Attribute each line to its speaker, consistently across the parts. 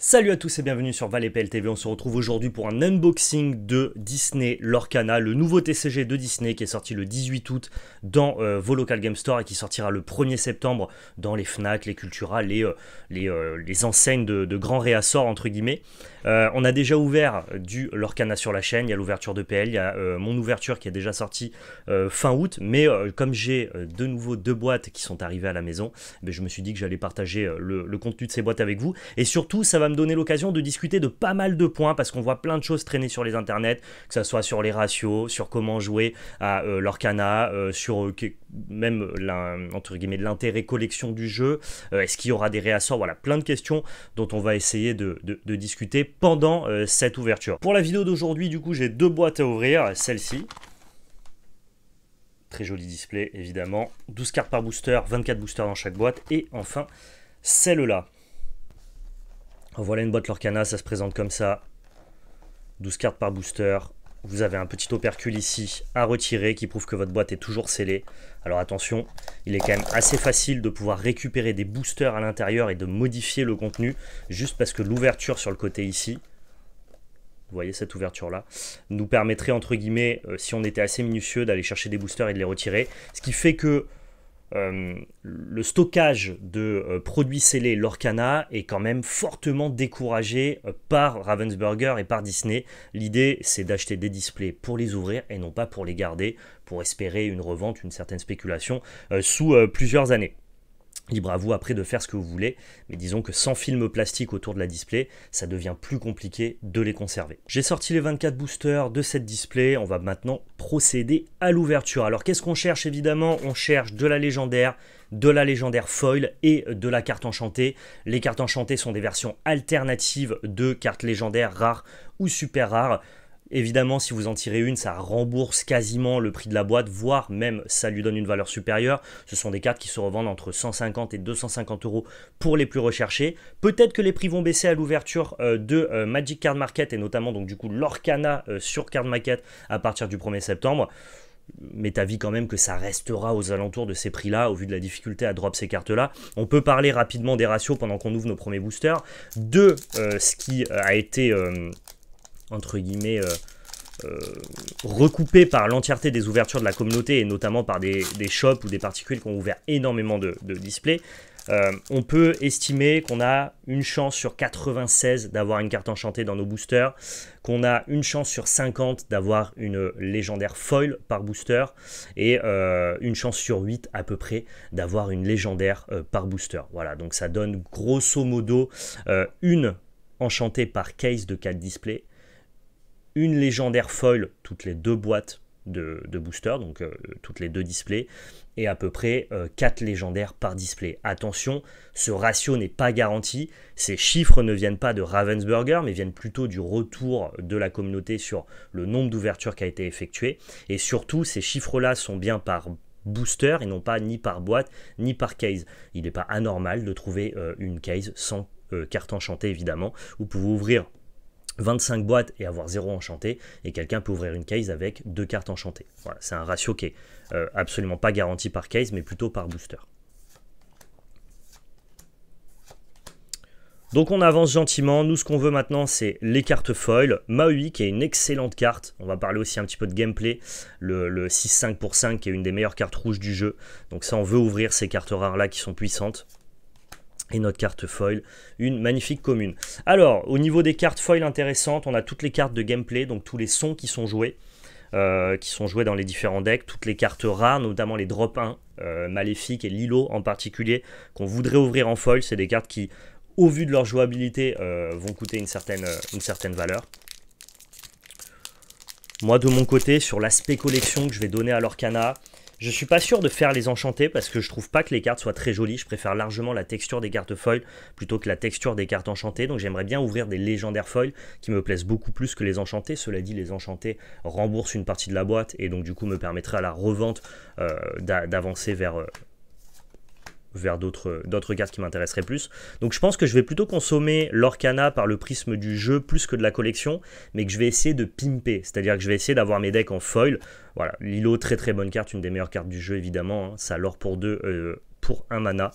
Speaker 1: Salut à tous et bienvenue sur ValetPL TV, on se retrouve aujourd'hui pour un unboxing de Disney Lorcana, le nouveau TCG de Disney qui est sorti le 18 août dans euh, vos local game store et qui sortira le 1er septembre dans les FNAC, les Cultura, les, euh, euh, les, enseignes de, grands réassorts entre guillemets. on a déjà ouvert du Lorcana sur la chaîne, il y a l'ouverture de PL, il y a mon ouverture qui est déjà sortie fin août, mais comme j'ai de nouveau deux boîtes qui sont arrivées à la maison, ben, je me suis dit que j'allais partager le contenu de ces boîtes avec vous et surtout ça va donner l'occasion de discuter de pas mal de points parce qu'on voit plein de choses traîner sur les internets, que ce soit sur les ratios, sur comment jouer à leur l'Orcana, euh, sur euh, même entre guillemets l'intérêt collection du jeu, euh, est-ce qu'il y aura des réassorts, voilà, plein de questions dont on va essayer de, de discuter pendant cette ouverture. Pour la vidéo d'aujourd'hui, du coup, j'ai deux boîtes à ouvrir, celle-ci, très joli display évidemment, 12 cartes par booster, 24 boosters dans chaque boîte, et enfin celle-là. Voilà une boîte Lorcana, ça se présente comme ça. 12 cartes par booster. Vous avez un petit opercule ici à retirer qui prouve que votre boîte est toujours scellée. Alors attention, il est quand même assez facile de pouvoir récupérer des boosters à l'intérieur et de modifier le contenu juste parce que l'ouverture sur le côté ici, vous voyez cette ouverture là, nous permettrait entre guillemets, euh, si on était assez minutieux, d'aller chercher des boosters et de les retirer. Ce qui fait que euh, le stockage de euh, produits scellés Lorcana est quand même fortement découragé euh, par Ravensburger et par Disney. L'idée, c'est d'acheter des displays pour les ouvrir et non pas pour les garder, pour espérer une revente, une certaine spéculation sous plusieurs années. Libre à vous après de faire ce que vous voulez, mais disons que sans film plastique autour de la display, ça devient plus compliqué de les conserver. J'ai sorti les 24 boosters de cette display, on va maintenant procéder à l'ouverture. Alors qu'est-ce qu'on cherche évidemment On cherche de la légendaire, de la légendaire foil et de la carte enchantée. Les cartes enchantées sont des versions alternatives de cartes légendaires rares ou super rares. Évidemment, si vous en tirez une, ça rembourse quasiment le prix de la boîte, voire même ça lui donne une valeur supérieure. Ce sont des cartes qui se revendent entre 150 et 250 euros pour les plus recherchés. Peut-être que les prix vont baisser à l'ouverture euh, de euh, Magic Card Market et notamment donc du coup l'Orcana euh, sur Card Market à partir du 1er septembre mais t'avis quand même que ça restera aux alentours de ces prix-là, au vu de la difficulté à drop ces cartes-là. On peut parler rapidement des ratios pendant qu'on ouvre nos premiers boosters, de ce qui a été entre guillemets, euh, euh, recoupé par l'entièreté des ouvertures de la communauté et notamment par des, shops ou des particules qui ont ouvert énormément de, displays, euh, on peut estimer qu'on a une chance sur 96 d'avoir une carte enchantée dans nos boosters, qu'on a une chance sur 50 d'avoir une légendaire foil par booster et une chance sur 8 à peu près d'avoir une légendaire par booster. Voilà, donc ça donne grosso modo une enchantée par case de 4 displays une légendaire foil toutes les deux boîtes de, boosters, booster, donc euh, toutes les deux displays, et à peu près euh, quatre légendaires par display. Attention, ce ratio n'est pas garanti. Ces chiffres ne viennent pas de Ravensburger, mais viennent plutôt du retour de la communauté sur le nombre d'ouvertures qui a été effectué. Et surtout, ces chiffres-là sont bien par booster et non pas ni par boîte ni par case. Il n'est pas anormal de trouver euh, une case sans carte enchantée évidemment. Vous pouvez ouvrir 25 boîtes et avoir 0 enchanté, et quelqu'un peut ouvrir une case avec 2 cartes enchantées. Voilà, c'est un ratio qui est euh, absolument pas garanti par case, mais plutôt par booster. Donc on avance gentiment, nous ce qu'on veut maintenant c'est les cartes foil, Maui qui est une excellente carte, on va parler aussi un petit peu de gameplay, le, le 6-5 pour 5 qui est une des meilleures cartes rouges du jeu, donc ça on veut ouvrir ces cartes rares là qui sont puissantes et notre carte foil, une magnifique commune. Alors, au niveau des cartes foil intéressantes, on a toutes les cartes de gameplay, donc tous les sons qui sont joués. Euh, qui sont joués dans les différents decks, toutes les cartes rares, notamment les drop 1 euh, maléfiques et Lilo en particulier, qu'on voudrait ouvrir en foil, c'est des cartes qui, au vu de leur jouabilité, euh, vont coûter une certaine, une certaine valeur. Moi, de mon côté, sur l'aspect collection que je vais donner à l'Orcana, je suis pas sûr de faire les enchantés parce que je trouve pas que les cartes soient très jolies. Je préfère largement la texture des cartes foil plutôt que la texture des cartes enchantées. Donc j'aimerais bien ouvrir des légendaires foil qui me plaisent beaucoup plus que les enchantés. Cela dit, les enchantés remboursent une partie de la boîte et donc du coup me permettraient à la revente euh, d'avancer vers, euh, vers d'autres cartes qui m'intéresseraient plus. Donc je pense que je vais plutôt consommer l'Orcana par le prisme du jeu plus que de la collection, mais que je vais essayer de pimper, c'est-à-dire que je vais essayer d'avoir mes decks en foil. Voilà, Lilo, très très bonne carte, une des meilleures cartes du jeu évidemment, hein. ça l'or pour deux, euh, pour un mana,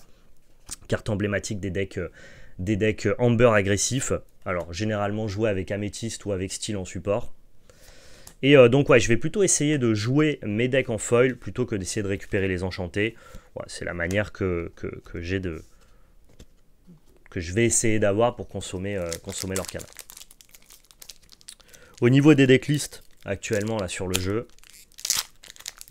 Speaker 1: carte emblématique des decks, euh, des decks euh, Amber agressifs. Alors généralement joué avec Améthyste ou avec Steel en support. Et donc ouais, je vais plutôt essayer de jouer mes decks en foil plutôt que d'essayer de récupérer les enchantés c'est la manière que, j'ai de que je vais essayer d'avoir pour euh, consommer, leur canard. Au niveau des decklists actuellement là sur le jeu,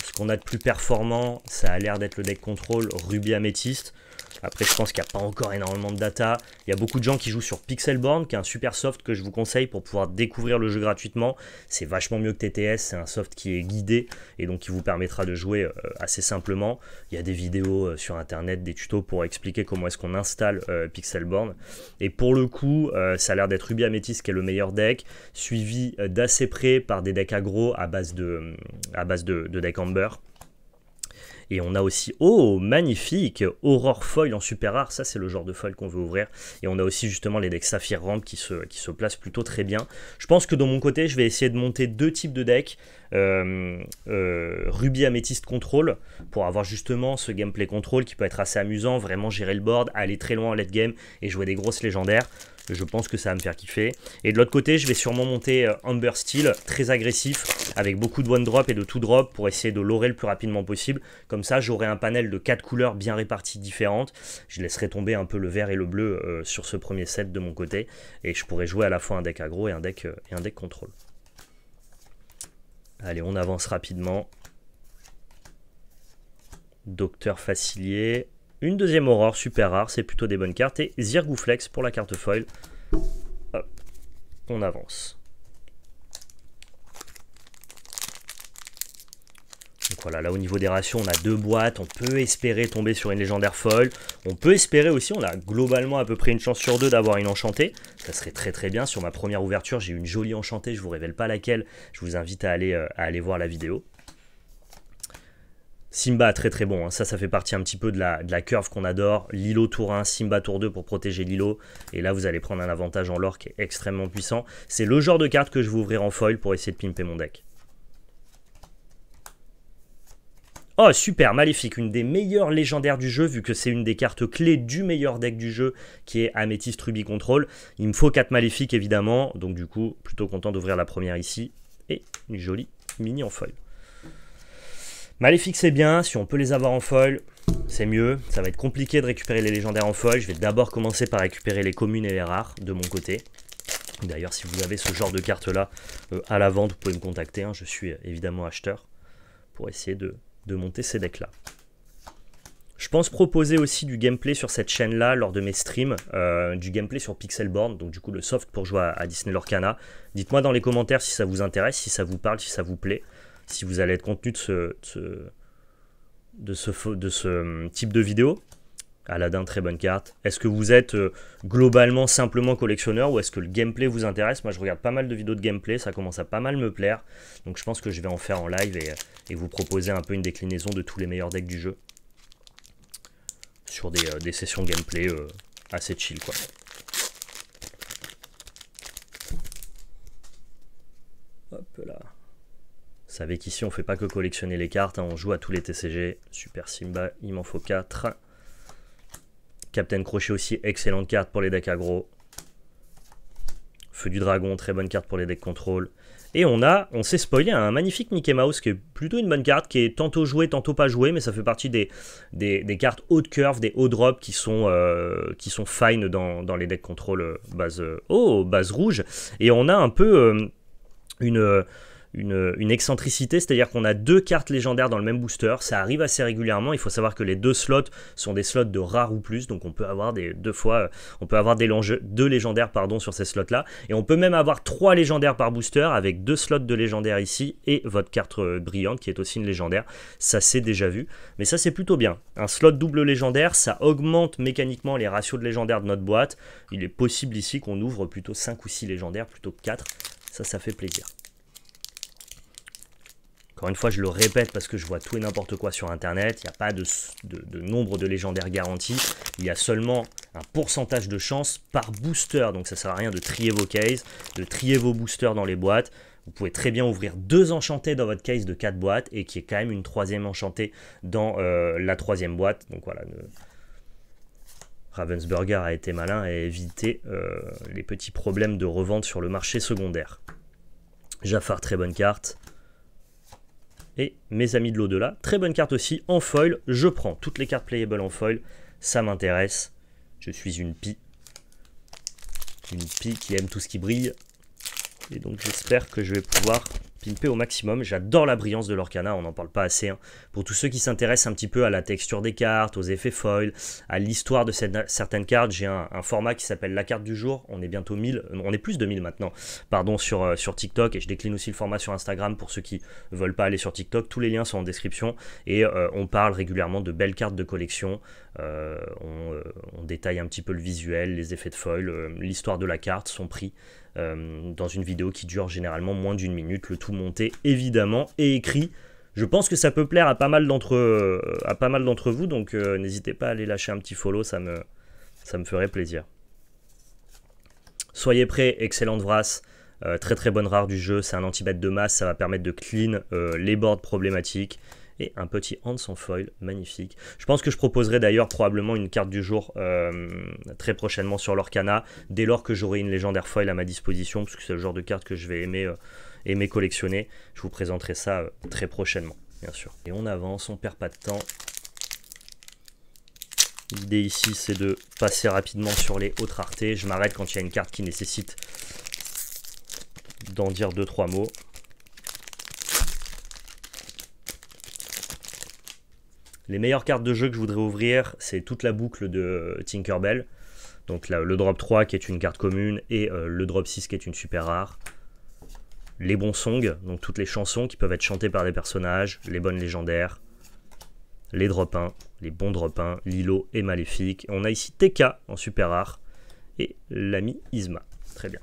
Speaker 1: ce qu'on a de plus performant, ça a l'air d'être le deck contrôle Ruby Améthyste. Après, je pense qu'il n'y a pas encore énormément de data. Il y a beaucoup de gens qui jouent sur Pixelborn, qui est un super soft que je vous conseille pour pouvoir découvrir le jeu gratuitement. C'est vachement mieux que TTS, c'est un soft qui est guidé et donc qui vous permettra de jouer euh, assez simplement. Il y a des vidéos euh, sur Internet, des tutos pour expliquer comment est-ce qu'on installe euh, Pixelborn. Et pour le coup, ça a l'air d'être Ruby Amethyst qui est le meilleur deck, suivi d'assez près par des decks agro à base de, à base de deck Amber. Et on a aussi, oh, magnifique, Aurore Foil en super rare. Ça, c'est le genre de foil qu'on veut ouvrir. Et on a aussi justement les decks Saphir Ramp qui se, qui se placent plutôt très bien. Je pense que de mon côté, je vais essayer de monter deux types de decks. Euh, euh, Ruby Améthyste Control pour avoir justement ce gameplay control qui peut être assez amusant, vraiment gérer le board, aller très loin en late game et jouer des grosses légendaires. Je pense que ça va me faire kiffer. Et de l'autre côté, je vais sûrement monter euh, Amber Steel, très agressif, avec beaucoup de one drop et de two drop pour essayer de lorer le plus rapidement possible. Comme ça, j'aurai un panel de quatre couleurs bien réparties différentes. Je laisserai tomber un peu le vert et le bleu euh, sur ce premier set de mon côté. Et je pourrai jouer à la fois un deck aggro et un deck, euh, et un deck contrôle. Allez, on avance rapidement. Docteur Facilier. Une deuxième aurore super rare, c'est plutôt des bonnes cartes. Et Zirgouflex pour la carte foil. Hop, on avance. Donc voilà, là au niveau des rations, on a deux boîtes, on peut espérer tomber sur une légendaire foil, on peut espérer aussi, on a globalement à peu près une chance sur deux d'avoir une enchantée, ça serait très très bien, sur ma première ouverture j'ai eu une jolie enchantée, je vous révèle pas laquelle, je vous invite à aller, euh, à aller voir la vidéo. Simba, très très bon. Hein. Ça, ça fait partie un petit peu de la, de la curve qu'on adore. Lilo tour 1, Simba tour 2 pour protéger Lilo. Et là, vous allez prendre un avantage en lore qui est extrêmement puissant. C'est le genre de carte que je vais ouvrir en foil pour essayer de pimper mon deck. Oh super, maléfique, une des meilleures légendaires du jeu vu que c'est une des cartes clés du meilleur deck du jeu qui est Amethyst Ruby Control. Il me faut 4 maléfiques évidemment, donc du coup plutôt content d'ouvrir la première ici et une jolie mini en foil. Maléfique c'est bien, si on peut les avoir en foil, c'est mieux. Ça va être compliqué de récupérer les légendaires en foil. Je vais d'abord commencer par récupérer les communes et les rares de mon côté. D'ailleurs, si vous avez ce genre de carte là euh, à la vente, vous pouvez me contacter. Hein. Je suis euh, évidemment acheteur pour essayer de, monter ces decks là. Je pense proposer aussi du gameplay sur cette chaîne-là lors de mes streams, euh, du gameplay sur Pixelborn, donc du coup le soft pour jouer à, à Disney Lorcana. Dites-moi dans les commentaires si ça vous intéresse, si ça vous parle, si ça vous plaît si vous allez être contenu de ce, de ce, de ce, de ce hum, type de vidéo. Aladdin, très bonne carte. Est-ce que vous êtes euh, globalement simplement collectionneur ou est-ce que le gameplay vous intéresse Moi, je regarde pas mal de vidéos de gameplay, ça commence à pas mal me plaire. Donc, je pense que je vais en faire en live et, vous proposer un peu une déclinaison de tous les meilleurs decks du jeu. Sur des, euh, sessions gameplay euh, assez chill, quoi. Vous savez qu'ici, on fait pas que collectionner les cartes, hein. on joue à tous les TCG. Super Simba, il m'en faut 4. Captain Crochet aussi, excellente carte pour les decks aggro. Feu du Dragon, très bonne carte pour les decks contrôle. Et on a, on s'est spoilé un magnifique Mickey Mouse qui est plutôt une bonne carte, qui est tantôt jouée, tantôt pas jouée, mais ça fait partie des, des, cartes haut de curve, des haut drop qui sont, euh, qui sont fine dans, les decks contrôle euh, base, euh, oh, base rouge. Et on a un peu une une, excentricité, c'est-à-dire qu'on a deux cartes légendaires dans le même booster, ça arrive assez régulièrement, il faut savoir que les deux slots sont des slots de rare ou plus, donc on peut avoir des deux fois, euh, on peut avoir des deux légendaires pardon, sur ces slots-là, et on peut même avoir trois légendaires par booster avec deux slots de légendaires ici et votre carte euh, brillante qui est aussi une légendaire, ça c'est déjà vu, mais ça c'est plutôt bien. Un slot double légendaire, ça augmente mécaniquement les ratios de légendaires de notre boîte, il est possible ici qu'on ouvre plutôt cinq ou six légendaires plutôt que 4, ça ça fait plaisir. Encore une fois, je le répète parce que je vois tout et n'importe quoi sur Internet. Il n'y a pas de, nombre de légendaires garantis. Il y a seulement un pourcentage de chance par booster. Donc ça ne sert à rien de trier vos cases, de trier vos boosters dans les boîtes. Vous pouvez très bien ouvrir deux enchantés dans votre case de quatre boîtes et qui est quand même une troisième enchantée dans euh, la troisième boîte. Donc voilà, Ravensburger a été malin et éviter euh, les petits problèmes de revente sur le marché secondaire. Jaffar, très bonne carte et mes amis de l'au-delà. Très bonne carte aussi en foil, je prends toutes les cartes playables en foil, ça m'intéresse. Je suis une pie, une pie qui aime tout ce qui brille, et donc j'espère que je vais pouvoir pimpé au maximum. J'adore la brillance de l'Orcana, on n'en parle pas assez. Hein. Pour tous ceux qui s'intéressent un petit peu à la texture des cartes, aux effets foil, à l'histoire de certaines cartes, j'ai un, format qui s'appelle La carte du jour. On est bientôt 1000, euh, on est plus de 1000 maintenant, pardon, sur, euh, sur TikTok. Et je décline aussi le format sur Instagram pour ceux qui veulent pas aller sur TikTok. Tous les liens sont en description. Et euh, on parle régulièrement de belles cartes de collection. on, détaille un petit peu le visuel, les effets de foil, l'histoire de la carte, son prix. Euh, dans une vidéo qui dure généralement moins d'une minute, le tout monté évidemment et écrit. Je pense que ça peut plaire à pas mal d'entre euh, vous, donc euh, n'hésitez pas à aller lâcher un petit follow, ça me, ça me ferait plaisir. Soyez prêts, excellente vras très très bonne rare du jeu, c'est un anti bête de masse, ça va permettre de clean les boards problématiques et un petit hand sans foil, magnifique. Je pense que je proposerai d'ailleurs probablement une carte du jour euh, très prochainement sur l'Orcana, dès lors que j'aurai une légendaire foil à ma disposition, puisque c'est le genre de carte que je vais aimer, euh, aimer collectionner. Je vous présenterai ça euh, très prochainement, bien sûr. Et on avance, on perd pas de temps. L'idée ici, c'est de passer rapidement sur les autres Arte. Je m'arrête quand il y a une carte qui nécessite d'en dire 2-3 mots. Les meilleures cartes de jeu que je voudrais ouvrir, c'est toute la boucle de euh, Tinkerbell. Donc le drop 3 qui est une carte commune et euh, le drop 6 qui est une super rare. Les bons songs, donc toutes les chansons qui peuvent être chantées par des personnages, les bonnes légendaires, les drop 1, les bons drop 1, Lilo et Maléfique. On a ici TK en super rare et l'ami Isma. Très bien.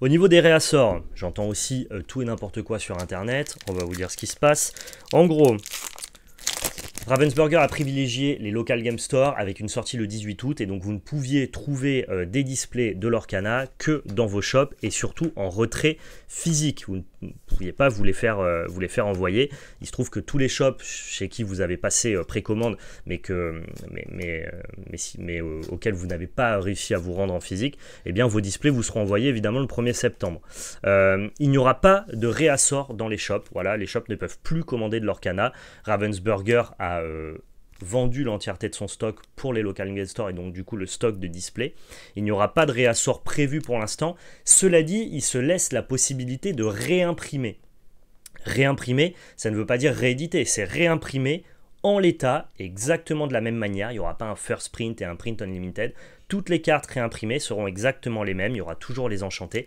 Speaker 1: Au niveau des réassorts, j'entends aussi euh, tout et n'importe quoi sur Internet. On va vous dire ce qui se passe. En gros, Ravensburger a privilégié les local game stores avec une sortie le 18 août et donc vous ne pouviez trouver euh, des displays de l'Orcana que dans vos shops et surtout en retrait physique. Vous ne pouviez pas vous les faire, euh, vous les faire envoyer. Il se trouve que tous les shops chez qui vous avez passé euh, précommande mais, que, mais, mais, auxquels vous n'avez pas réussi à vous rendre en physique, eh bien vos displays vous seront envoyés évidemment le 1er septembre. il n'y aura pas de réassort dans les shops. Voilà, les shops ne peuvent plus commander de l'Orcana. Ravensburger a euh, vendu l'entièreté de son stock pour les local game store et donc du coup le stock de display. Il n'y aura pas de réassort prévu pour l'instant. Cela dit, il se laisse la possibilité de réimprimer. Réimprimer, ça ne veut pas dire rééditer, c'est réimprimer en l'état, exactement de la même manière. Il n'y aura pas un first print et un print unlimited. Toutes les cartes réimprimées seront exactement les mêmes. Il y aura toujours les enchantés.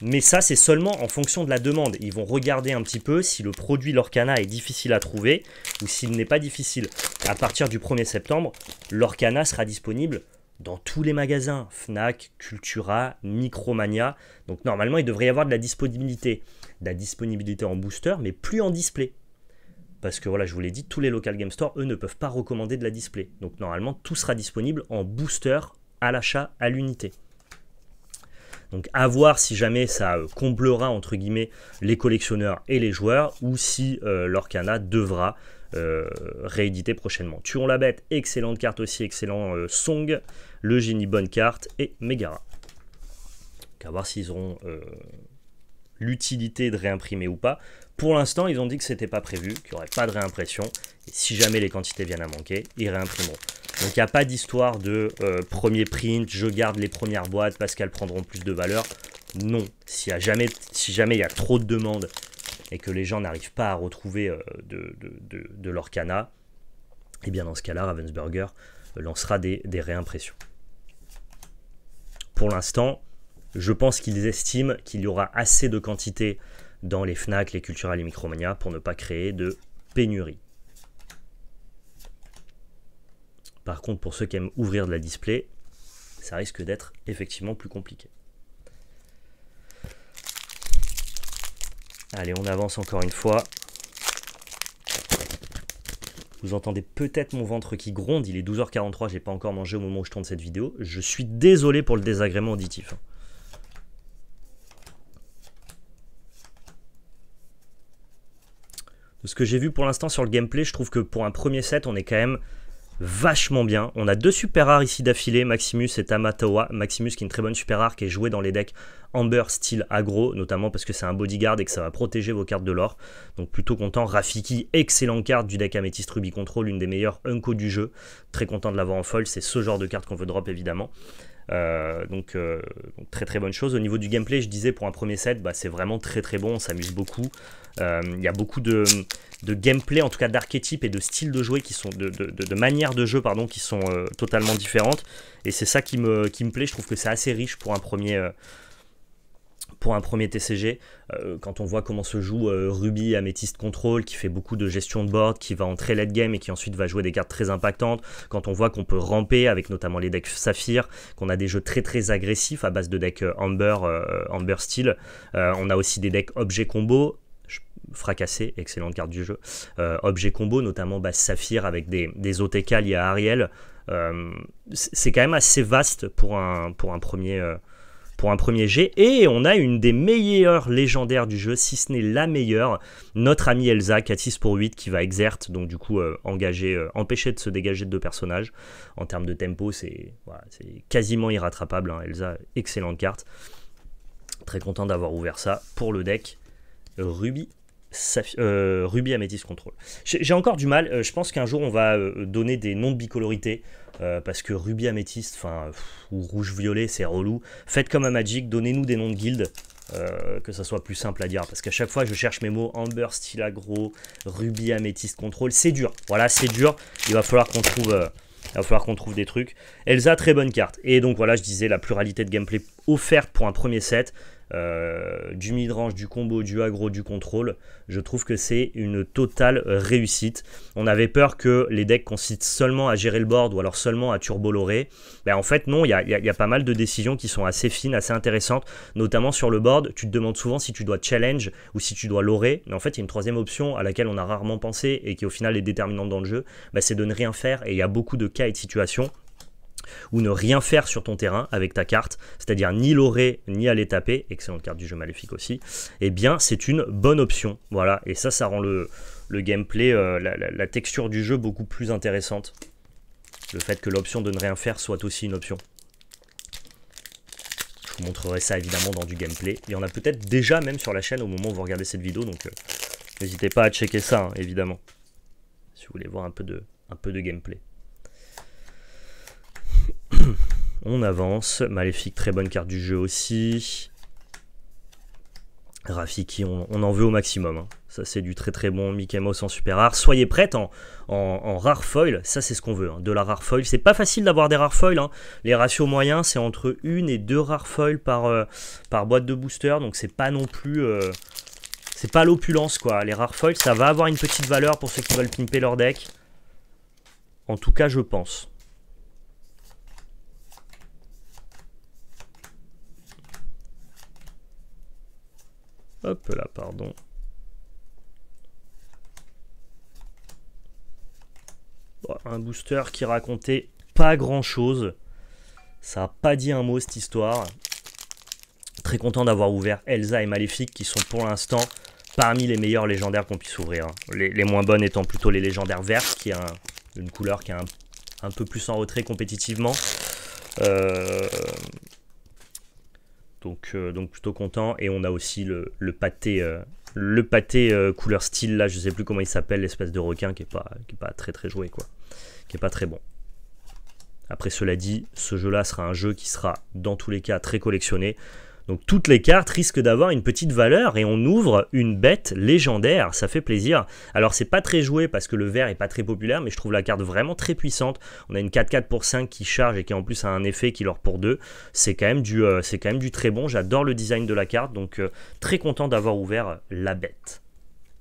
Speaker 1: Mais ça, c'est seulement en fonction de la demande. Ils vont regarder un petit peu si le produit l'Orcana est difficile à trouver ou s'il n'est pas difficile. À partir du 1er septembre, l'Orcana sera disponible dans tous les magasins, Fnac, Cultura, Micromania. Donc normalement, il devrait y avoir de la disponibilité. De la disponibilité en booster, mais plus en display. Parce que voilà, je vous l'ai dit, tous les local game stores, eux, ne peuvent pas recommander de la display. Donc normalement, tout sera disponible en booster à l'achat à l'unité. Donc à voir si jamais ça euh, comblera entre guillemets les collectionneurs et les joueurs ou si euh, l'Orcana devra euh, rééditer prochainement. Tuons la bête, excellente carte aussi, excellent Song, le génie bonne carte et Megara. Donc à voir s'ils auront l'utilité de réimprimer ou pas. Pour l'instant, ils ont dit que c'était pas prévu, qu'il n'y aurait pas de réimpression. Et si jamais les quantités viennent à manquer, ils réimprimeront. Donc il n'y a pas d'histoire de euh, premier print, je garde les premières boîtes parce qu'elles prendront plus de valeur. Non, si jamais, il y a trop de demandes et que les gens n'arrivent pas à retrouver euh, de, leur cana, et eh bien dans ce cas-là, Ravensburger euh, lancera des, des réimpressions. Pour l'instant, je pense qu'ils estiment qu'il y aura assez de quantité dans les FNAC, les Cultural et Micromania pour ne pas créer de pénurie. Par contre, pour ceux qui aiment ouvrir de la display, ça risque d'être effectivement plus compliqué. Allez, on avance encore une fois. Vous entendez peut-être mon ventre qui gronde, il est 12h43, j'ai pas encore mangé au moment où je tourne cette vidéo. Je suis désolé pour le désagrément auditif. De ce que j'ai vu pour l'instant sur le gameplay, je trouve que pour un premier set, on est quand même vachement bien. On a deux super rares ici d'affilée, Maximus et Tamatawa, Maximus qui est une très bonne super rare qui est jouée dans les decks Amber style aggro, notamment parce que c'est un bodyguard et que ça va protéger vos cartes de l'or. Donc plutôt content. Rafiki, excellente carte du deck Amethyst Ruby Control, une des meilleures unco du jeu. Très content de l'avoir en folle c'est ce genre de carte qu'on veut drop évidemment. Euh, euh, donc, très très bonne chose. Au niveau du gameplay, je disais pour un premier set, bah, c'est vraiment très très bon, on s'amuse beaucoup. Euh, il y a beaucoup de, gameplay, en tout cas d'archétypes et de styles de jouer qui sont de, manières de jeu pardon qui sont euh, totalement différentes. Et c'est ça qui me, plaît. Je trouve que c'est assez riche pour un premier. Euh, pour un premier TCG, quand on voit comment se joue Ruby Améthyste Control, qui fait beaucoup de gestion de board, qui va entrer très late game et qui ensuite va jouer des cartes très impactantes, quand on voit qu'on peut ramper avec notamment les decks Saphir, qu'on a des jeux très très agressifs à base de decks Amber, Amber Steel, on a aussi des decks Objet Combo, fracassé, excellente carte du jeu. Euh, objet combo, notamment bah, Saphir avec des, des OTK liés à Ariel. Euh, c'est quand même assez vaste pour un, pour un premier euh, pour un premier Et on a une des meilleures légendaires du jeu, si ce n'est la meilleure, notre amie Elsa, 4 6 pour 8, qui va exerte, donc du coup engager, empêcher de se dégager de deux personnages. En termes de tempo, c'est quasiment irrattrapable. Hein. Elsa, excellente carte. Très content d'avoir ouvert ça pour le deck Ruby euh, Ruby Amethyst contrôle J'ai encore du mal, euh, je pense qu'un jour on va euh, donner des noms de bicolorité, euh, parce que Ruby Amethyst, enfin, ou rouge-violet, c'est relou. Faites comme à Magic, donnez-nous des noms de guildes, que ça soit plus simple à dire, parce qu'à chaque fois je cherche mes mots, Amber, agro Ruby Amethyst contrôle, c'est dur, voilà, c'est dur, il va falloir qu'on trouve... Il va falloir qu'on trouve des trucs. Elsa, très bonne carte. Et donc voilà, je disais, la pluralité de gameplay offerte pour un premier set. Euh, du midrange, du combo, du agro, du contrôle. Je trouve que c'est une totale réussite. On avait peur que les decks consistent seulement à gérer le board ou alors seulement à turbolorer. Ben, en fait, non, il y a, pas mal de décisions qui sont assez fines, assez intéressantes, notamment sur le board. Tu te demandes souvent si tu dois challenge ou si tu dois lorer. Mais en fait, il y a une troisième option à laquelle on a rarement pensé et qui au final est déterminante dans le jeu, ben, c'est de ne rien faire. Et il y a beaucoup de cas et de situations ou ne rien faire sur ton terrain avec ta carte, c'est-à-dire ni l'orer ni aller taper, excellente carte du jeu maléfique aussi, eh bien c'est une bonne option. Voilà, et ça, ça rend le, gameplay, euh, la, texture du jeu beaucoup plus intéressante. Le fait que l'option de ne rien faire soit aussi une option. Je vous montrerai ça évidemment dans du gameplay. Il y en a peut-être déjà même sur la chaîne au moment où vous regardez cette vidéo, donc euh, n'hésitez pas à checker ça, hein, évidemment. Si vous voulez voir un peu de gameplay. on avance. Maléfique, très bonne carte du jeu aussi. Rafiki, on, en veut au maximum. Hein. Ça, c'est du très très bon Mikemos sans en super rare. Soyez prête en, rare foil. Ça, c'est ce qu'on veut. Hein. De la rare foil. C'est pas facile d'avoir des rare foil. Hein. Les ratios moyens, c'est entre une et deux rares foil par, euh, par boîte de booster. Donc, c'est pas non plus. Euh, c'est pas l'opulence, quoi. Les rares foil, ça va avoir une petite valeur pour ceux qui veulent pimper leur deck. En tout cas, je pense. Hop là, pardon. un booster qui racontait pas grand chose. Ça a pas dit un mot cette histoire. Très content d'avoir ouvert Elsa et Maléfique qui sont pour l'instant parmi les meilleurs légendaires qu'on puisse ouvrir. Hein. Les, moins bonnes étant plutôt les légendaires vertes, qui est une couleur qui est un, un, peu plus en retrait compétitivement. Euh, donc, euh, donc plutôt content. Et on a aussi le, pâté, le pâté euh, euh, couleur style, là, je sais plus comment il s'appelle, l'espèce de requin qui est pas, qui pas très très joué, quoi. Qui est pas très bon. Après, cela dit, ce jeu-là sera un jeu qui sera dans tous les cas très collectionné. Donc toutes les cartes risquent d'avoir une petite valeur et on ouvre une bête légendaire, ça fait plaisir. Alors c'est pas très joué parce que le vert est pas très populaire, mais je trouve la carte vraiment très puissante. On a une 4-4 pour 5 qui charge et qui en plus a un effet qui leur pour 2. C'est quand, même du, euh, c'est quand même du très bon, j'adore le design de la carte, donc euh, très content d'avoir ouvert la bête.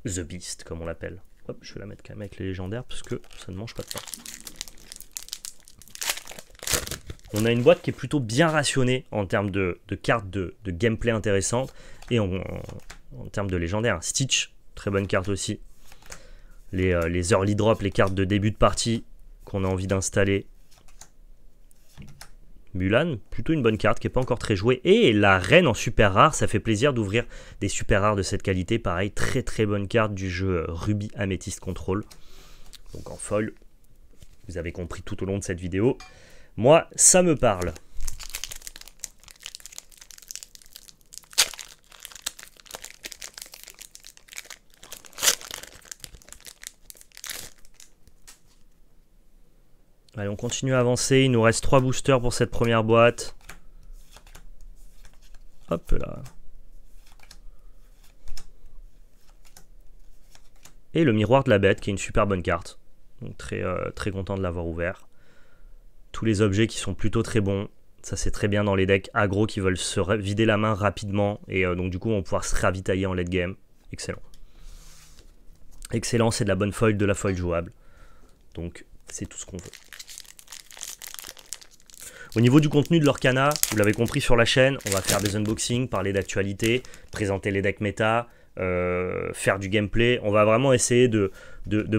Speaker 1: The Beast comme on l'appelle. Hop, je vais la mettre quand même avec les légendaires parce que ça ne mange pas de temps on a une boîte qui est plutôt bien rationnée en termes de, cartes de, gameplay intéressantes et en termes de légendaire. Stitch, très bonne carte aussi. Les, euh, les early drops, les cartes de début de partie qu'on a envie d'installer. Mulan, plutôt une bonne carte qui n'est pas encore très jouée. Et la reine en super rare, ça fait plaisir d'ouvrir des super rares de cette qualité. Pareil, très très bonne carte du jeu euh, Ruby Amethyst Control. Donc en folle, vous avez compris tout au long de cette vidéo. Moi, ça me parle. Allez, on continue à avancer. Il nous reste 3 boosters pour cette première boîte. Hop là. Et le miroir de la bête, qui est une super bonne carte. Donc très, euh, très content de l'avoir ouvert les objets qui sont plutôt très bons. Ça c'est très bien dans les decks aggro qui veulent se vider la main rapidement et euh, donc du coup on va pouvoir se ravitailler en late game. Excellent. Excellent, c'est de la bonne foil, de la foil jouable. Donc c'est tout ce qu'on veut. Au niveau du contenu de l'Orcana, vous l'avez compris sur la chaîne, on va faire des unboxings, parler d'actualité, présenter les decks méta, euh, faire du gameplay. On va vraiment essayer de,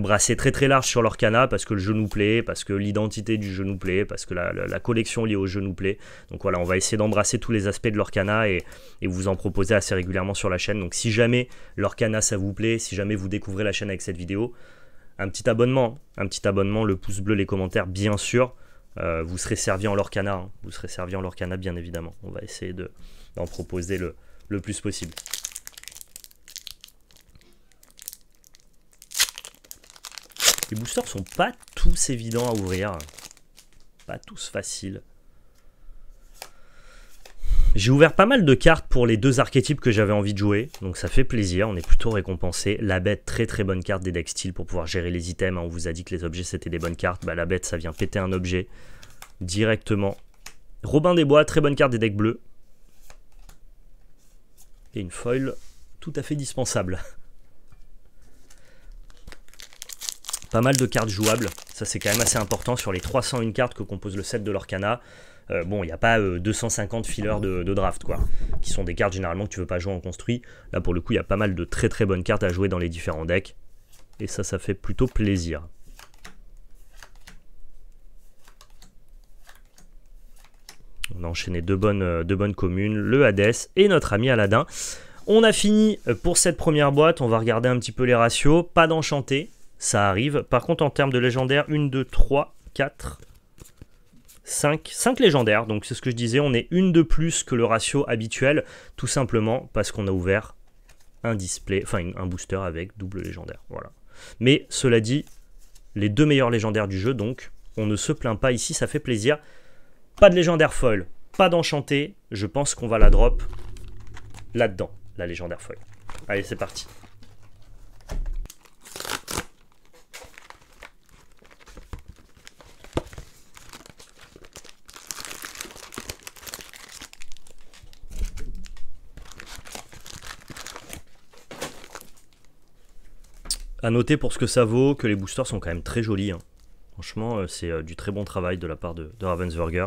Speaker 1: brasser très très large sur leur parce que le jeu nous plaît, parce que l'identité du jeu nous plaît, parce que la, collection liée au jeu nous plaît. Donc voilà, on va essayer d'embrasser tous les aspects de leur et, et, vous en proposer assez régulièrement sur la chaîne. Donc si jamais leur cana ça vous plaît, si jamais vous découvrez la chaîne avec cette vidéo, un petit abonnement, un petit abonnement, le pouce bleu, les commentaires, bien sûr. Euh, vous serez servi en leur hein. vous serez servi en leur bien évidemment. On va essayer d'en proposer le, le plus possible. Les boosters sont pas tous évidents à ouvrir. Pas tous faciles. J'ai ouvert pas mal de cartes pour les deux archétypes que j'avais envie de jouer, donc ça fait plaisir, on est plutôt récompensé. La bête, très très bonne carte des decks style pour pouvoir gérer les items, hein. on vous a dit que les objets c'était des bonnes cartes, bah la bête ça vient péter un objet directement. Robin des Bois, très bonne carte des decks bleus. Et une foil tout à fait dispensable. Pas mal de cartes jouables, ça c'est quand même assez important sur les 301 cartes que compose le set de l'Orcana. Euh, bon, il n'y a pas 250 euh, fillers de, draft, quoi, qui sont des cartes généralement que tu veux pas jouer en construit. Là, pour le coup, il y a pas mal de très très bonnes cartes à jouer dans les différents decks, et ça, ça fait plutôt plaisir. On a enchaîné deux bonnes, euh, deux bonnes communes, le Hades et notre ami Aladdin. On a fini pour cette première boîte, on va regarder un petit peu les ratios, pas d'enchanté, ça arrive. Par contre, en termes de légendaires, 1, 2, 3, 4, 5, 5 légendaires. Donc c'est ce que je disais, on est une de plus que le ratio habituel, tout simplement parce qu'on a ouvert un display, enfin un booster avec double légendaire. Voilà. Mais cela dit, les deux meilleurs légendaires du jeu, donc on ne se plaint pas ici, ça fait plaisir. Pas de légendaire foil, pas d'enchanté, je pense qu'on va la drop là-dedans, la légendaire foil. Allez, c'est parti. À noter pour ce que ça vaut que les boosters sont quand même très jolis. Hein. Franchement, euh, c'est euh, du très bon travail de la part de, Ravensburger.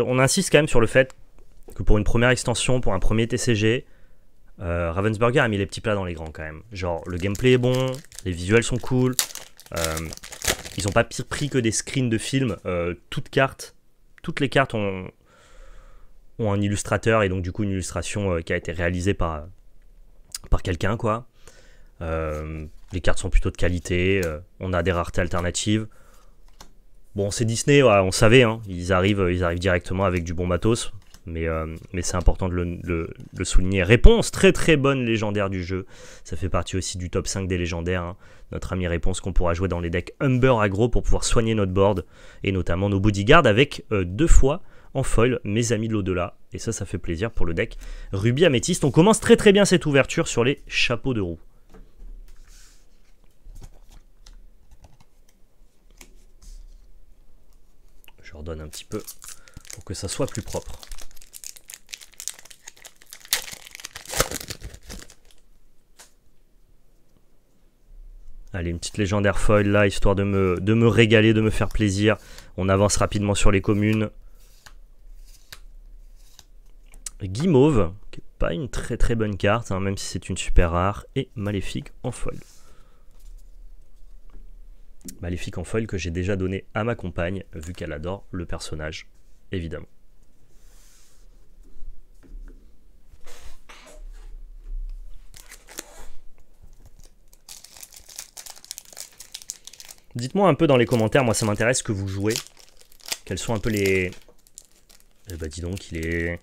Speaker 1: on insiste quand même sur le fait que pour une première extension, pour un premier TCG, euh, Ravensburger a mis les petits plats dans les grands quand même. Genre, le gameplay est bon, les visuels sont cool. ils n'ont pas pris que des screens de films. toutes cartes, toutes les cartes ont, ont un illustrateur et donc du coup une illustration qui a été réalisée par, par quelqu'un quoi. Euh, les cartes sont plutôt de qualité. Euh, on a des raretés alternatives. Bon, c'est Disney, on savait, hein. ils, arrivent, euh, ils arrivent directement avec du bon matos. Mais, c'est important de le, souligner. Réponse, très très bonne légendaire du jeu. Ça fait partie aussi du top 5 des légendaires. Hein. Notre ami réponse qu'on pourra jouer dans les decks Humber Agro pour pouvoir soigner notre board. Et notamment nos bodyguards avec deux fois en foil mes amis de l'au-delà. Et ça, ça fait plaisir pour le deck Ruby Améthyste. On commence très très bien cette ouverture sur les chapeaux de roue. donne un petit peu pour que ça soit plus propre. Allez, une petite légendaire foil là, histoire de me, de me régaler, de me faire plaisir. On avance rapidement sur les communes. Guimauve, qui n'est pas une très très bonne carte, hein, même si c'est une super rare, et Maléfique en foil. Maléfique en foil que j'ai déjà donné à ma compagne, vu qu'elle adore le personnage, évidemment. Dites-moi un peu dans les commentaires, moi ça m'intéresse que vous jouez. Quels sont un peu les... Eh bah dis donc, il est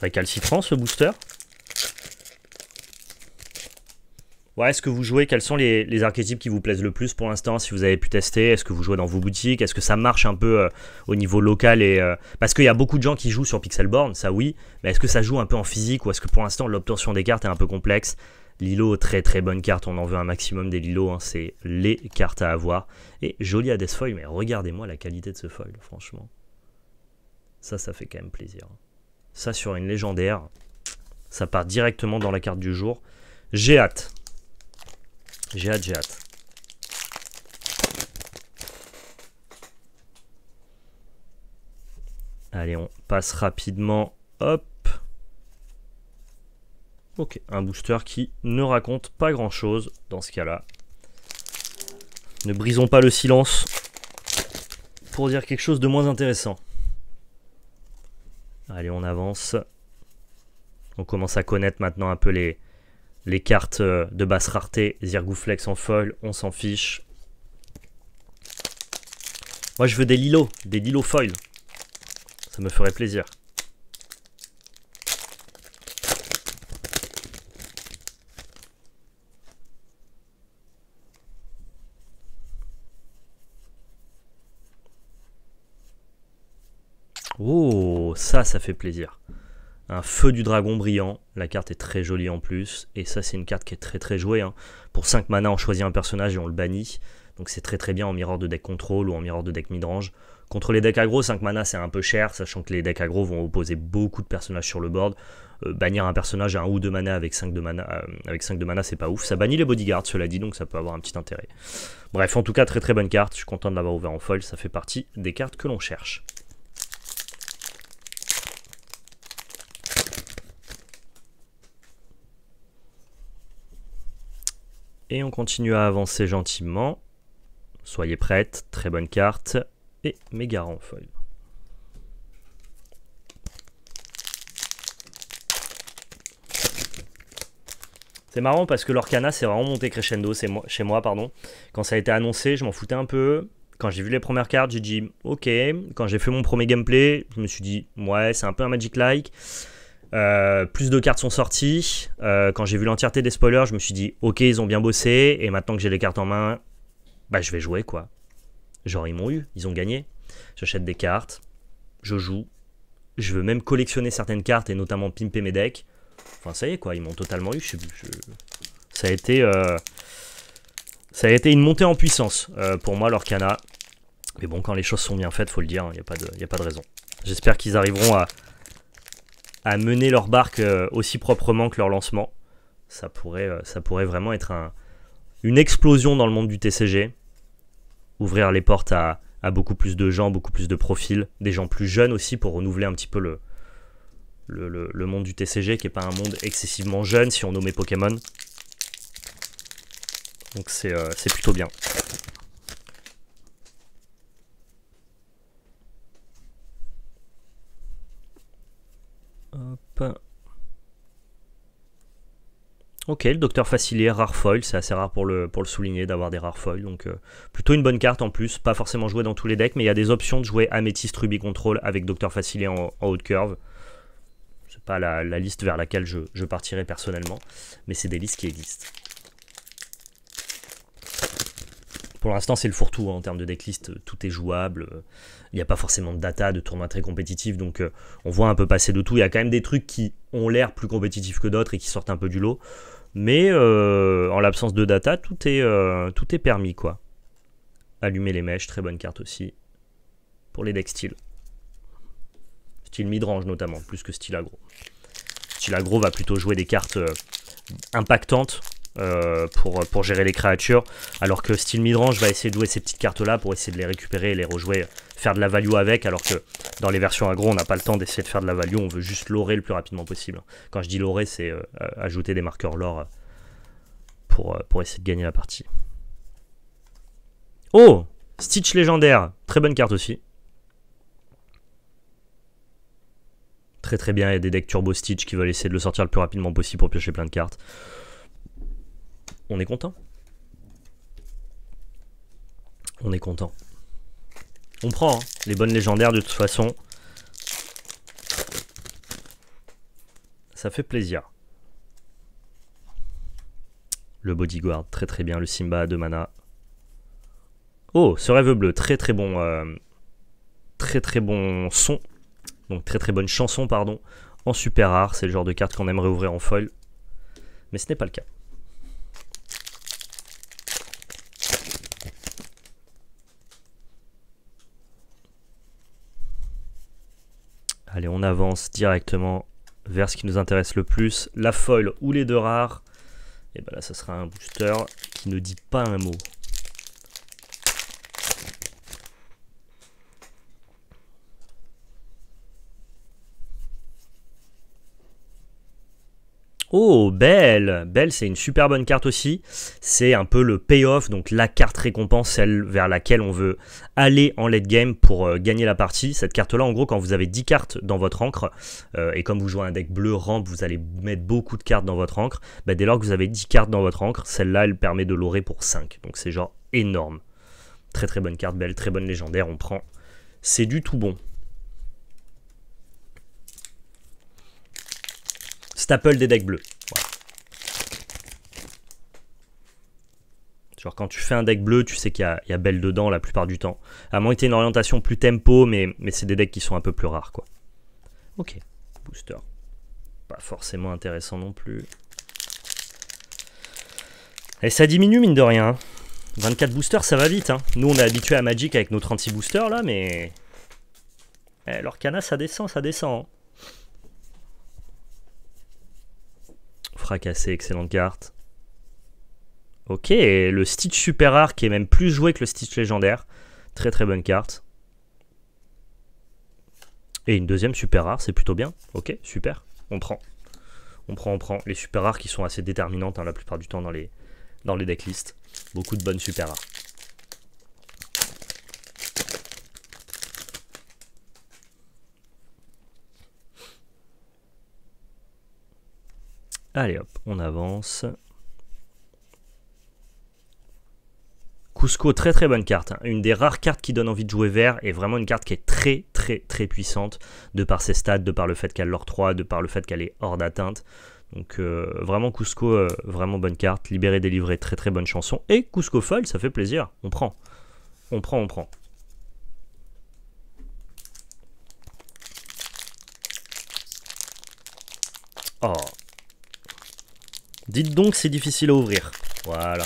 Speaker 1: récalcitrant ce booster Ouais, est-ce que vous jouez Quels sont les, archétypes qui vous plaisent le plus pour l'instant Si vous avez pu tester, est-ce que vous jouez dans vos boutiques Est-ce que ça marche un peu euh, au niveau local et, euh, Parce qu'il y a beaucoup de gens qui jouent sur Pixelborn, ça oui, mais est-ce que ça joue un peu en physique ou est-ce que pour l'instant l'obtention des cartes est un peu complexe Lilo, très très bonne carte, on en veut un maximum des Lilo, hein, c'est les cartes à avoir. Et joli à des foil, mais regardez-moi la qualité de ce foil, franchement. Ça, ça fait quand même plaisir. Hein. Ça sur une légendaire, ça part directement dans la carte du jour. J'ai hâte. J'ai hâte, j'ai hâte. Allez, on passe rapidement. Hop. Ok, un booster qui ne raconte pas grand-chose dans ce cas-là. Ne brisons pas le silence pour dire quelque chose de moins intéressant. Allez, on avance. On commence à connaître maintenant un peu les, les cartes euh, de basse rareté, Zirgouflex en foil, on s'en fiche. Moi, je veux des Lilo, des Lilo foil. Ça me ferait plaisir. Oh, ça, ça fait plaisir un feu du dragon brillant. La carte est très jolie en plus. Et ça, c'est une carte qui est très très jouée. Hein. Pour 5 mana, on choisit un personnage et on le bannit. Donc c'est très très bien en miroir de deck contrôle ou en miroir de deck midrange. Contre les decks aggro, 5 mana c'est un peu cher, sachant que les decks aggro vont opposer beaucoup de personnages sur le board. Euh, bannir un personnage à un ou deux mana avec 5 de mana, euh, avec 5 de mana c'est pas ouf. Ça bannit les bodyguards, cela dit, donc ça peut avoir un petit intérêt. Bref, en tout cas, très très bonne carte. Je suis content de l'avoir ouvert en foil, ça fait partie des cartes que l'on cherche. Et on continue à avancer gentiment. Soyez prêtes, très bonne carte. Et méga en foil. C'est marrant parce que l'Orcana, c'est vraiment monté crescendo moi, chez moi. pardon. Quand ça a été annoncé, je m'en foutais un peu. Quand j'ai vu les premières cartes, j'ai dit ok. Quand j'ai fait mon premier gameplay, je me suis dit ouais, c'est un peu un Magic-like. Euh, plus de cartes sont sorties. Euh, quand j'ai vu l'entièreté des spoilers, je me suis dit, ok, ils ont bien bossé. Et maintenant que j'ai les cartes en main, bah je vais jouer quoi. Genre ils m'ont eu, ils ont gagné. J'achète des cartes, je joue. Je veux même collectionner certaines cartes et notamment pimper mes decks. Enfin ça y est quoi, ils m'ont totalement eu. Ça a été, euh, ça a été une montée en puissance pour moi leur cana Mais bon, quand les choses sont bien faites, faut le dire, il hein, n'y a, pas de... a pas de raison. J'espère qu'ils arriveront à, à mener leur barque euh, aussi proprement que leur lancement. Ça pourrait, euh, ça pourrait vraiment être un, une explosion dans le monde du TCG. Ouvrir les portes à, beaucoup plus de gens, beaucoup plus de profils, des gens plus jeunes aussi pour renouveler un petit peu le, le, monde du TCG qui n'est pas un monde excessivement jeune si on nommait Pokémon. Donc c'est euh, plutôt bien. Ok, le docteur Facilier, rare foil, c'est assez rare pour le, pour le souligner d'avoir des rares foils, donc euh, plutôt une bonne carte en plus, pas forcément jouée dans tous les decks, mais il y a des options de jouer Amethyst Ruby Control avec docteur Facilier en, en haute curve. C'est pas la, liste vers laquelle je, je partirai personnellement, mais c'est des listes qui existent. Pour l'instant, c'est le fourre-tout hein, en termes de decklist. Euh, tout est jouable. Il euh, n'y a pas forcément de data, de tournoi très compétitif. Donc, euh, on voit un peu passer de tout. Il y a quand même des trucs qui ont l'air plus compétitifs que d'autres et qui sortent un peu du lot. Mais en l'absence de data, tout est, tout est permis, quoi. Allumer les mèches, très bonne carte aussi. Pour les decks style. Style midrange notamment, plus que style aggro. Style aggro va plutôt jouer des cartes impactantes euh, pour, pour gérer les créatures. Alors que style midrange va essayer de jouer ces petites cartes-là pour essayer de les récupérer et les rejouer, faire de la value avec. Alors que dans les versions aggro on n'a pas le temps d'essayer de faire de la value, on veut juste lorer le plus rapidement possible. Quand je dis lorer, c'est euh, ajouter des marqueurs lore euh, pour, pour essayer de gagner la partie. Oh Stitch légendaire, très bonne carte aussi. Très très bien, il y a des decks Turbo Stitch qui veulent essayer de le sortir le plus rapidement possible pour piocher plein de cartes on est content. On est content. On prend hein, les bonnes légendaires de toute façon. Ça fait plaisir. Le bodyguard, très très bien. Le Simba de mana. Oh, ce rêve bleu, très très bon. Euh, très très bon son. Donc très très bonne chanson, pardon. En super rare, c'est le genre de carte qu'on aimerait ouvrir en foil. Mais ce n'est pas le cas. Allez, on avance directement vers ce qui nous intéresse le plus, la foil ou les deux rares. Et ben là, ça sera un booster qui ne dit pas un mot. Oh, Belle Belle, c'est une super bonne carte aussi. C'est un peu le payoff, donc la carte récompense, celle vers laquelle on veut aller en late game pour euh, gagner la partie. Cette carte-là, en gros, quand vous avez 10 cartes dans votre encre, euh, et comme vous jouez un deck bleu ramp vous allez mettre beaucoup de cartes dans votre encre, bah, dès lors que vous avez 10 cartes dans votre encre, celle-là, elle permet de l'orer pour 5. Donc c'est genre énorme. Très très bonne carte, Belle, très bonne légendaire, on prend. C'est du tout bon. staple des decks bleus. Genre quand tu fais un deck bleu, tu sais qu'il y, a belle dedans la plupart du temps. À moins que tu une orientation plus tempo, mais, c'est des decks qui sont un peu plus rares quoi. Ok, booster. Pas forcément intéressant non plus. Et ça diminue mine de rien. 24 hein. boosters, ça va vite. Hein. Nous, on est habitué à Magic avec nos 36 boosters là, mais... alors eh, L'Orcana, ça descend, ça descend. Hein. fracassé, excellente carte. Ok, le Stitch super rare qui est même plus joué que le Stitch légendaire. Très très bonne carte. Et une deuxième super rare, c'est plutôt bien. Ok, super, on prend. On prend, on prend. Les super rares qui sont assez déterminantes hein, la plupart du temps dans les, dans les decklists. Beaucoup de bonnes super rares. Allez hop, on avance. Cusco, très très bonne carte. Hein. Une des rares cartes qui donne envie de jouer vert et vraiment une carte qui est très très très puissante de par ses stats, de par le fait qu'elle l'or 3, de par le fait qu'elle est hors d'atteinte. Donc euh, vraiment Cusco, euh, vraiment bonne carte. Libéré, délivré, très très bonne chanson. Et Cusco Fall, ça fait plaisir. On prend. On prend, on prend. Dites donc c'est difficile à ouvrir. Voilà.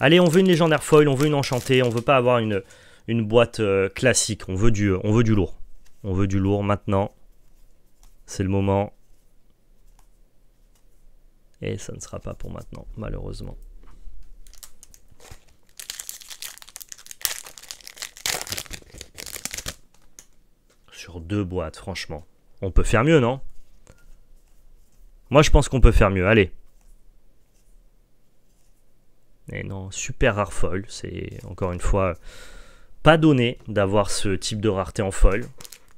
Speaker 1: Allez, on veut une légendaire foil, on veut une enchantée, on veut pas avoir une, une boîte euh, classique, on veut, du, on veut du lourd. On veut du lourd maintenant. C'est le moment. Et ça ne sera pas pour maintenant, malheureusement. Sur deux boîtes, franchement. On peut faire mieux, non Moi, je pense qu'on peut faire mieux. Allez, mais non, super rare folle, C'est encore une fois pas donné d'avoir ce type de rareté en folle.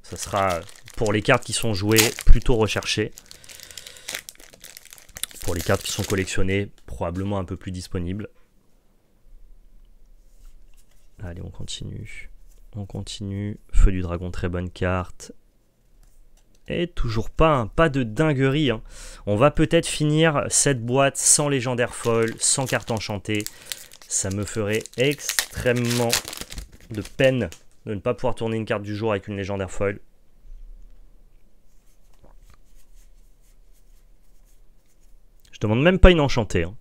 Speaker 1: Ça sera pour les cartes qui sont jouées plutôt recherchées. Pour les cartes qui sont collectionnées, probablement un peu plus disponibles. Allez, on continue. On continue. Feu du dragon, très bonne carte et eh, toujours pas, un pas de dinguerie. Hein. On va peut-être finir cette boîte sans légendaire folle, sans carte enchantée. Ça me ferait extrêmement de peine de ne pas pouvoir tourner une carte du jour avec une légendaire folle. Je demande même pas une enchantée. Hein.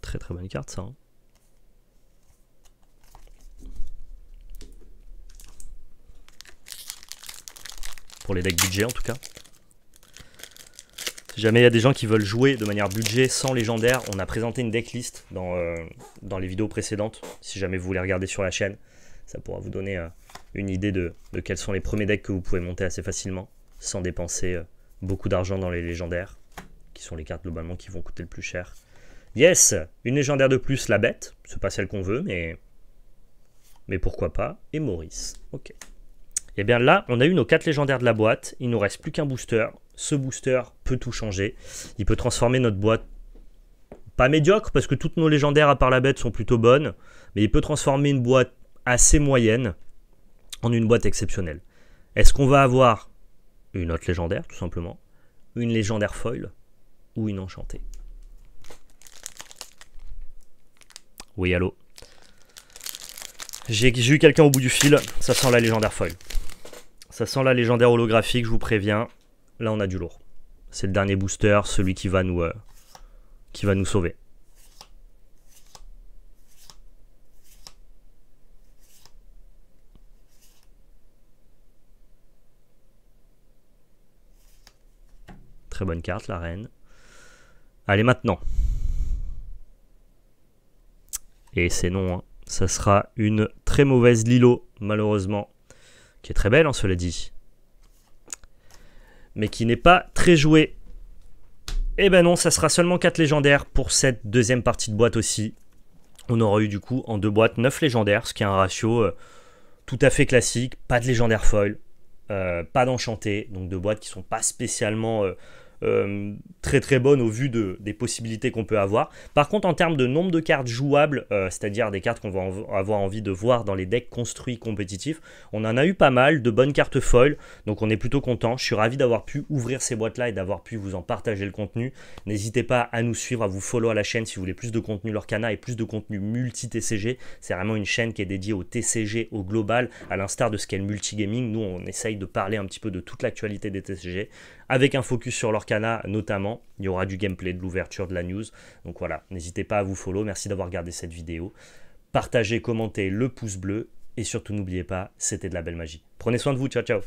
Speaker 1: Très très bonne carte ça. Hein. pour les decks budget en tout cas. Si jamais il y a des gens qui veulent jouer de manière budget sans légendaire, on a présenté une decklist dans, euh, dans les vidéos précédentes. Si jamais vous voulez regarder sur la chaîne, ça pourra vous donner euh, une idée de, de, quels sont les premiers decks que vous pouvez monter assez facilement sans dépenser euh, beaucoup d'argent dans les légendaires, qui sont les cartes globalement qui vont coûter le plus cher. Yes, une légendaire de plus, la bête. C'est pas celle qu'on veut, mais mais pourquoi pas. Et Maurice, ok. Et eh bien là, on a eu nos 4 légendaires de la boîte. Il nous reste plus qu'un booster. Ce booster peut tout changer. Il peut transformer notre boîte pas médiocre parce que toutes nos légendaires à part la bête sont plutôt bonnes, mais il peut transformer une boîte assez moyenne en une boîte exceptionnelle. Est-ce qu'on va avoir une autre légendaire tout simplement, une légendaire foil ou une enchantée Oui, allô. J'ai eu quelqu'un au bout du fil, ça sent la légendaire foil. Ça sent la légendaire holographique, je vous préviens. Là, on a du lourd. C'est le dernier booster, celui qui va nous, euh, qui va nous sauver. Très bonne carte, la reine. Allez, maintenant. Et c'est non, hein. ça sera une très mauvaise Lilo, malheureusement qui est très belle, en hein, cela dit, mais qui n'est pas très joué. Eh ben non, ça sera seulement 4 légendaires pour cette deuxième partie de boîte aussi. On aura eu du coup en deux boîtes 9 légendaires, ce qui est un ratio euh, tout à fait classique. Pas de légendaire foil, euh, pas d'enchanté, donc deux boîtes qui sont pas spécialement euh, euh, très très bonne au vu des possibilités qu'on peut avoir. Par contre, en termes de nombre de cartes jouables, euh, c'est-à-dire des cartes qu'on va avoir envie de voir dans les decks construits compétitifs, on en a eu pas mal de bonnes cartes foil, donc on est plutôt content. Je suis ravi d'avoir pu ouvrir ces boîtes-là et d'avoir pu vous en partager le contenu. N'hésitez pas à nous suivre, à vous follow à la chaîne si vous voulez plus de contenu Lorcana et plus de contenu multi-TCG. C'est vraiment une chaîne qui est dédiée au TCG au global, à l'instar de ce qu'est le multigaming. Nous, on essaye de parler un petit peu de toute l'actualité des TCG avec un focus sur canal notamment. Il y aura du gameplay, de l'ouverture, de la news. Donc voilà, n'hésitez pas à vous follow. Merci d'avoir regardé cette vidéo. Partagez, commentez, le pouce bleu. Et surtout, n'oubliez pas, c'était de la belle magie. Prenez soin de vous. Ciao, ciao.